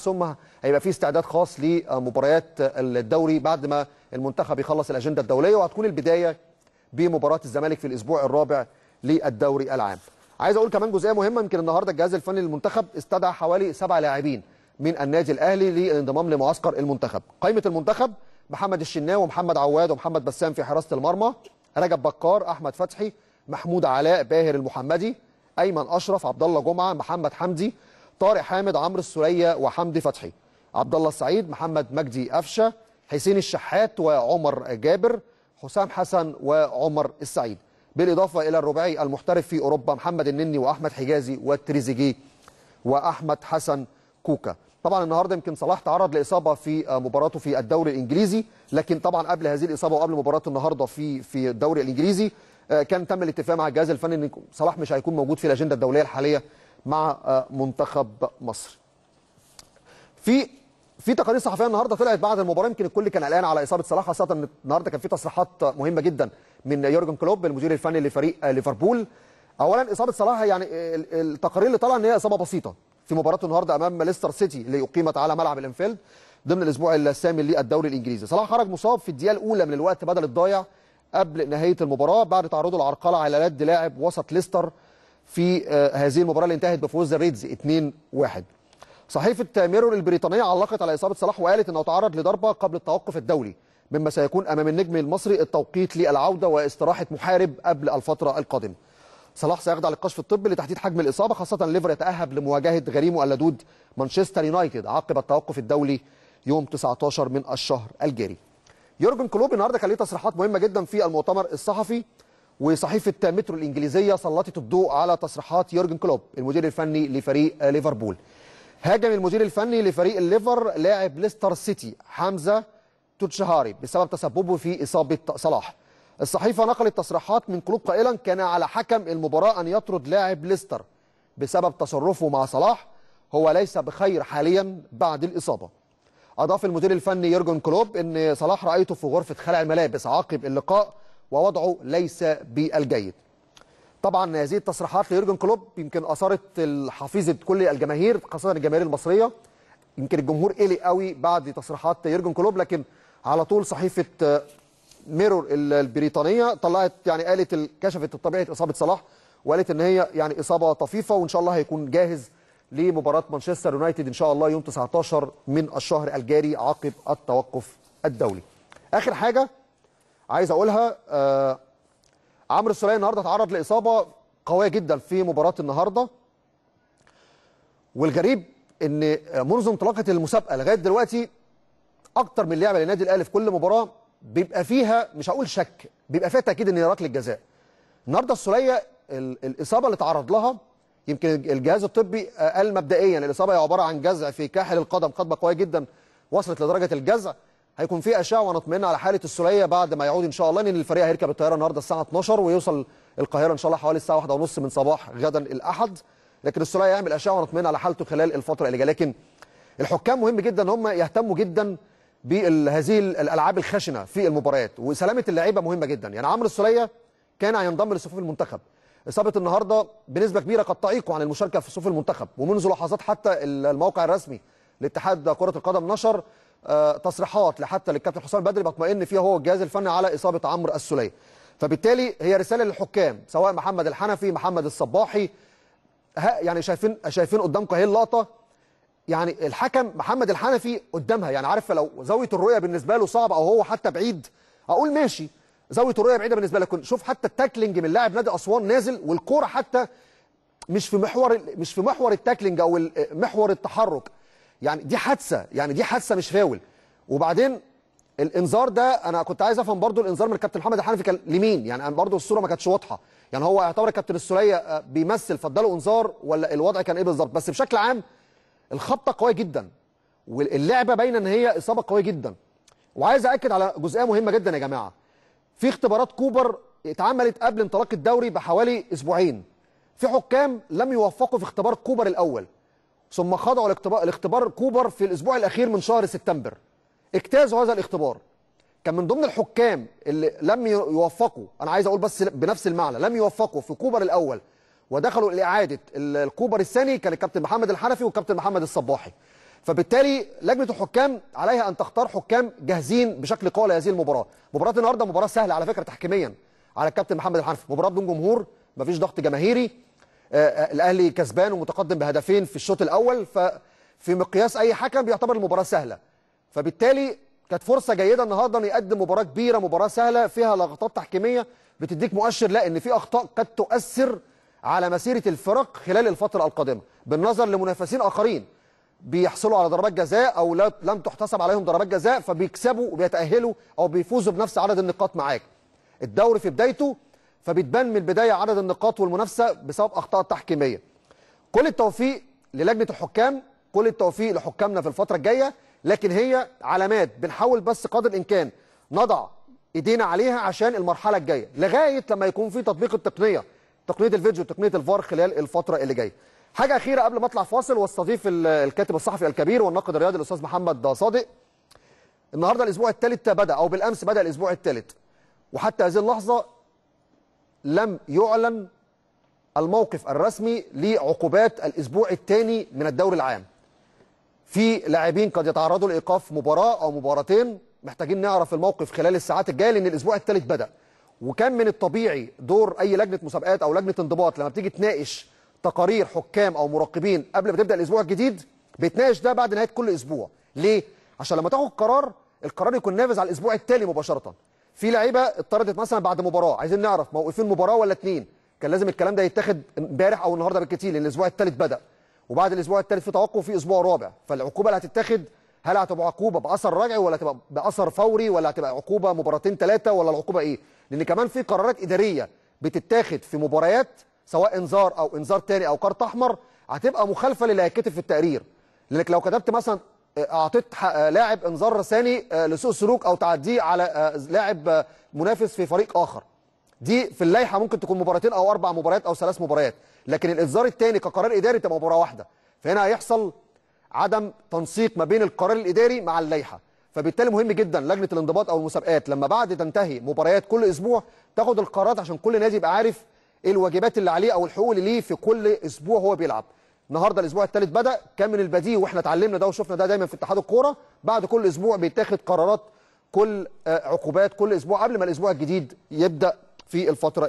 ثم هيبقى في استعداد خاص لمباريات الدوري بعد ما المنتخب يخلص الاجنده الدوليه وهتكون البدايه بمباراه الزمالك في الاسبوع الرابع للدوري العام. عايز اقول كمان جزئيه مهمه يمكن النهارده الجهاز الفني للمنتخب استدعى حوالي سبع لاعبين من النادي الاهلي للانضمام لمعسكر المنتخب. قائمه المنتخب محمد الشناوي ومحمد عواد ومحمد بسام في حراسه المرمى، رجب بكار، احمد فتحي، محمود علاء، باهر المحمدي، ايمن اشرف، عبد الله جمعه، محمد حمدي، طارق حامد عمرو السوريه وحمدي فتحي عبد الله السعيد محمد مجدي قفشه حسين الشحات وعمر جابر حسام حسن وعمر السعيد بالاضافه الى الرباعي المحترف في اوروبا محمد النني واحمد حجازي والتريزيجيه واحمد حسن كوكا طبعا النهارده يمكن صلاح تعرض لاصابه في مباراته في الدوري الانجليزي لكن طبعا قبل هذه الاصابه وقبل مباراه النهارده في في الدوري الانجليزي آه، كان تم الاتفاق مع الجهاز الفني ان صلاح مش هيكون موجود في الاجنده الدوليه الحاليه مع آه، منتخب مصر في في تقارير صحفيه النهارده طلعت بعد المباراه يمكن الكل كان قلقان على اصابه صلاح خاصه ان النهارده كان في تصريحات مهمه جدا من يورجن كلوب المدير الفني لفريق آه، ليفربول اولا اصابه صلاح يعني التقارير اللي طالعه ان هي اصابه بسيطه في مباراه النهارده امام ليستر سيتي اللي اقيمت على ملعب الانفيلد ضمن الاسبوع الثامن للدوري الانجليزي صلاح خرج مصاب في الدقيقه الاولى من الوقت بدل الضايع قبل نهايه المباراه بعد تعرضه لعرقله على يد لاعب وسط ليستر في آه، هذه المباراه اللي انتهت بفوز الريدز 2-1 صحيفه ميرور البريطانيه علقت على اصابه صلاح وقالت انه تعرض لضربه قبل التوقف الدولي مما سيكون امام النجم المصري التوقيت للعوده واستراحه محارب قبل الفتره القادمه صلاح سيخضع للكشف الطبي لتحديد حجم الاصابه خاصه ليفر يتاهب لمواجهه غريمه اللدود مانشستر يونايتد عقب التوقف الدولي يوم 19 من الشهر الجاري يورجن كلوب النهارده كان ليه تصريحات مهمه جدا في المؤتمر الصحفي وصحيفه مترو الانجليزيه سلطت الضوء على تصريحات يورجن كلوب المدير الفني لفريق ليفربول هاجم المدير الفني لفريق الليفر لاعب ليستر سيتي حمزه توتشهاري بسبب تسببه في اصابه صلاح الصحيفه نقلت تصريحات من كلوب قائلا كان على حكم المباراه ان يطرد لاعب ليستر بسبب تصرفه مع صلاح هو ليس بخير حاليا بعد الاصابه اضاف المدير الفني يورجن كلوب ان صلاح رايته في غرفه خلع الملابس عقب اللقاء ووضعه ليس بالجيد طبعا هذه التصريحات ليورجن كلوب يمكن اثارت حفيظه كل الجماهير خاصه الجماهير المصريه يمكن الجمهور قلق قوي بعد تصريحات يورجن كلوب لكن على طول صحيفه آه، ميرور البريطانيه طلعت يعني قالت كشفت طبيعه اصابه صلاح وقالت ان هي يعني اصابه طفيفه وان شاء الله هيكون جاهز لمباراه مانشستر يونايتد ان شاء الله يوم 19 من الشهر الجاري عقب التوقف الدولي. اخر حاجه عايز اقولها آه عمرو السوليه النهارده اتعرض لاصابه قويه جدا في مباراه النهارده والغريب ان منذ انطلاقه المسابقه لغايه دلوقتي اكتر من لعبه للنادي الاهلي في كل مباراه بيبقى فيها مش هقول شك بيبقى فيها تاكيد ان هي ركله جزاء النهارده السوليه الاصابه اللي تعرض لها يمكن الجهاز الطبي آه، قال مبدئيا الاصابه هي عباره عن جزع في كاحل القدم قدمه قويه جدا وصلت لدرجه الجزع هيكون في اشعه ونطمئن على حاله السوليه بعد ما يعود ان شاء الله لان الفريق هيركب الطياره النهارده الساعه 12 ويوصل القاهره ان شاء الله حوالي الساعه 1:30 من صباح غدا الاحد لكن السوليه يعمل اشعه ونطمئن على حالته خلال الفتره اللي جايه لكن الحكام مهم جدا ان هم يهتموا جدا بهذه الالعاب الخشنه في المباريات وسلامه اللعيبه مهمه جدا يعني عمرو السوليه كان هينضم لصفوف المنتخب اصابه النهارده بنسبه كبيره قد تعيقه عن المشاركه في صفوف المنتخب ومنذ لحظات حتى الموقع الرسمي لاتحاد كره القدم نشر آه، تصريحات لحتى للكابتن حسام بدري بطمئن فيها هو والجهاز الفني على اصابه عمرو السوليه فبالتالي هي رساله للحكام سواء محمد الحنفي محمد الصباحي يعني شايفين شايفين قدامكم اهي اللقطه يعني الحكم محمد الحنفي قدامها يعني عارف لو زاويه الرؤيه بالنسبه له صعبه او هو حتى بعيد اقول ماشي زاويه الرؤيه بعيده بالنسبه لك شوف حتى التاكلينج من لاعب نادي اسوان نازل والكوره حتى مش في محور مش في محور التاكلينج او محور التحرك يعني دي حادثه يعني دي حادثه مش فاول وبعدين الانذار ده انا كنت عايز افهم برضو الانذار من الكابتن محمد الحنفي كان لمين يعني انا برضو الصوره ما كانتش واضحه يعني هو يعتبر الكابتن السوليه آه، بيمثل فاداله انذار ولا الوضع كان ايه بالظبط بس بشكل عام الخبطه قويه جدا واللعبه باينه ان هي اصابه قويه جدا وعايز اكد على جزئيه مهمه جدا يا جماعه في اختبارات كوبر اتعملت قبل انطلاق الدوري بحوالي اسبوعين في حكام لم يوفقوا في اختبار كوبر الاول ثم خضعوا لاختبار كوبر في الأسبوع الأخير من شهر سبتمبر اجتازوا هذا الاختبار كان من ضمن الحكام اللي لم يوفقوا أنا عايز أقول بس بنفس المعنى لم يوفقوا في كوبر الأول ودخلوا لإعادة الكوبر الثاني كان الكابتن محمد الحنفي والكابتن محمد الصباحي فبالتالي لجنة الحكام عليها أن تختار حكام جاهزين بشكل قوي لهذه المباراة مباراة النهاردة مباراة سهلة على فكرة تحكيميا على الكابتن محمد الحنفي مباراة بدون جمهور مفيش ضغط جماهيري آه، آه، الاهلي كسبان ومتقدم بهدفين في الشوط الاول ففي مقياس اي حكم بيعتبر المباراه سهله فبالتالي كانت فرصه جيده النهارده انه يقدم مباراه كبيره مباراه سهله فيها لقطات تحكيميه بتديك مؤشر لا ان في اخطاء قد تؤثر على مسيره الفرق خلال الفتره القادمه بالنظر لمنافسين اخرين بيحصلوا على ضربات جزاء او لم تحتسب عليهم ضربات جزاء فبيكسبوا وبيتاهلوا او بيفوزوا بنفس عدد النقاط معاك الدوري في بدايته فبتبان من البدايه عدد النقاط والمنافسه بسبب اخطاء تحكيميه. كل التوفيق للجنه الحكام، كل التوفيق لحكامنا في الفتره الجايه، لكن هي علامات بنحاول بس قدر الامكان نضع ايدينا عليها عشان المرحله الجايه لغايه لما يكون في تطبيق التقنيه تقنيه الفيديو تقنيه الفار خلال الفتره اللي جايه حاجه اخيره قبل ما اطلع فاصل واستضيف الكاتب الصحفي الكبير والناقد الرياضي الاستاذ محمد صادق النهارده الاسبوع الثالث بدا او بالامس بدا الاسبوع الثالث وحتى هذه اللحظه لم يعلن الموقف الرسمي لعقوبات الأسبوع الثاني من الدوري العام في لاعبين قد يتعرضوا لإيقاف مباراة أو مباراتين محتاجين نعرف الموقف خلال الساعات الجاية لأن الأسبوع الثالث بدأ وكان من الطبيعي دور أي لجنة مسابقات أو لجنة انضباط لما بتيجي تناقش تقارير حكام أو مراقبين قبل ما تبدأ الأسبوع الجديد بتناقش ده بعد نهاية كل أسبوع ليه؟ عشان لما تاخد قرار القرار يكون نافذ على الأسبوع التالي مباشرة في لعيبه اتطردت مثلا بعد مباراه عايزين نعرف موقفين مباراه ولا اتنين كان لازم الكلام ده يتاخد امبارح او النهارده بالكتير لان الاسبوع الثالث بدا وبعد الاسبوع الثالث في توقف في اسبوع رابع فالعقوبه اللي هتتاخد هل هتبقى عقوبه باثر رجعي ولا هتبقى باثر فوري ولا هتبقى عقوبه مباراتين ثلاثه ولا العقوبه ايه لان كمان في قرارات اداريه بتتاخد في مباريات سواء انذار او انذار تاني او كارت احمر هتبقى مخالفه للي هيتكتب في التقرير لانك لو كتبت مثلا اعطيت آه، لاعب انذار ثاني آه، لسوء سلوك او تعديه على آه، لاعب منافس في فريق اخر دي في اللائحه ممكن تكون مباراتين او اربع مباريات او ثلاث مباريات لكن الانذار الثاني كقرار اداري تبقى مباراه واحده فهنا هيحصل عدم تنسيق ما بين القرار الاداري مع اللائحه فبالتالي مهم جدا لجنه الانضباط او المسابقات لما بعد تنتهي مباريات كل اسبوع تاخد القرارات عشان كل نادي يبقى عارف ايه الواجبات اللي عليه او الحقوق اللي ليه في كل اسبوع هو بيلعب النهارده الاسبوع الثالث بدا كان من البديهي واحنا اتعلمنا ده وشفنا ده دايما في اتحاد الكوره بعد كل اسبوع بيتاخد قرارات كل آه، عقوبات كل اسبوع قبل ما الاسبوع الجديد يبدا في الفتره